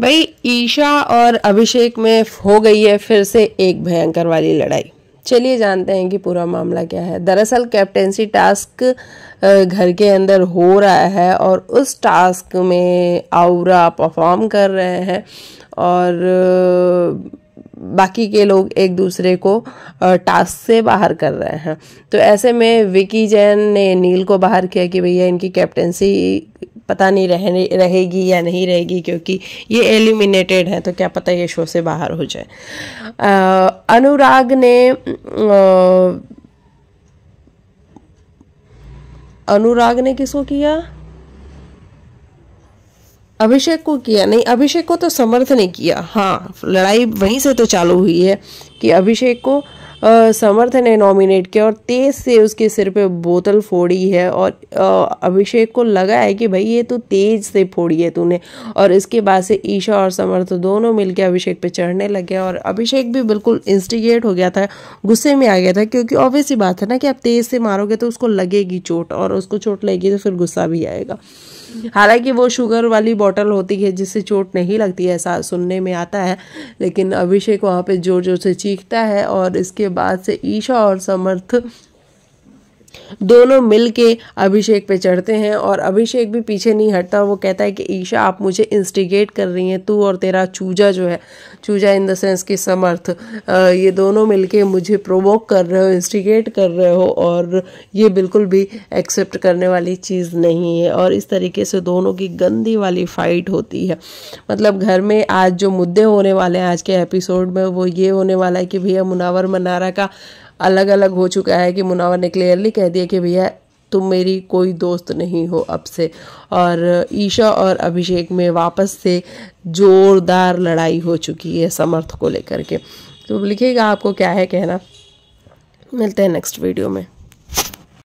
भाई ईशा और अभिषेक में हो गई है फिर से एक भयंकर वाली लड़ाई चलिए जानते हैं कि पूरा मामला क्या है दरअसल कैप्टेंसी टास्क घर के अंदर हो रहा है और उस टास्क में आउरा परफॉर्म कर रहे हैं और बाकी के लोग एक दूसरे को टास्क से बाहर कर रहे हैं तो ऐसे में विकी जैन ने नील को बाहर किया कि भैया इनकी कैप्टेंसी पता नहीं रहने रहेगी या नहीं रहेगी क्योंकि ये एलिमिनेटेड है तो क्या पता ये शो से बाहर हो जाए अनुराग ने अनुराग ने किसको किया अभिषेक को किया नहीं अभिषेक को तो समर्थ ने किया हाँ लड़ाई वहीं से तो चालू हुई है कि अभिषेक को समर्थ ने नॉमिनेट किया और तेज़ से उसके सिर पे बोतल फोड़ी है और अभिषेक को लगा है कि भाई ये तो तेज़ से फोड़ी है तूने और इसके बाद से ईशा और समर्थ दोनों मिलकर अभिषेक पे चढ़ने लगे और अभिषेक भी बिल्कुल इंस्टिगेट हो गया था गुस्से में आ गया था क्योंकि ऑब्वियस ही बात है ना कि आप तेज़ से मारोगे तो उसको लगेगी चोट और उसको चोट लगेगी तो फिर गुस्सा भी आएगा हालांकि वो शुगर वाली बॉटल होती है जिससे चोट नहीं लगती है ऐसा सुनने में आता है लेकिन अभिषेक वहाँ पे जोर जोर से चीखता है और इसके बाद से ईशा और समर्थ दोनों मिल के अभिषेक पे चढ़ते हैं और अभिषेक भी पीछे नहीं हटता वो कहता है कि ईशा आप मुझे इंस्टिगेट कर रही हैं तू और तेरा चूजा जो है चूजा इन द सेंस कि समर्थ ये दोनों मिल के मुझे प्रोवोक कर रहे हो इंस्टिगेट कर रहे हो और ये बिल्कुल भी एक्सेप्ट करने वाली चीज़ नहीं है और इस तरीके से दोनों की गंदी वाली फाइट होती है मतलब घर में आज जो मुद्दे होने वाले हैं आज के एपिसोड में वो ये होने वाला है कि भैया मुनावर मनारा का अलग अलग हो चुका है कि मुनावर ने क्लियरली कह दिया कि भैया तुम मेरी कोई दोस्त नहीं हो अब से और ईशा और अभिषेक में वापस से ज़ोरदार लड़ाई हो चुकी है समर्थ को लेकर के तो लिखिएगा आपको क्या है कहना मिलते हैं नेक्स्ट वीडियो में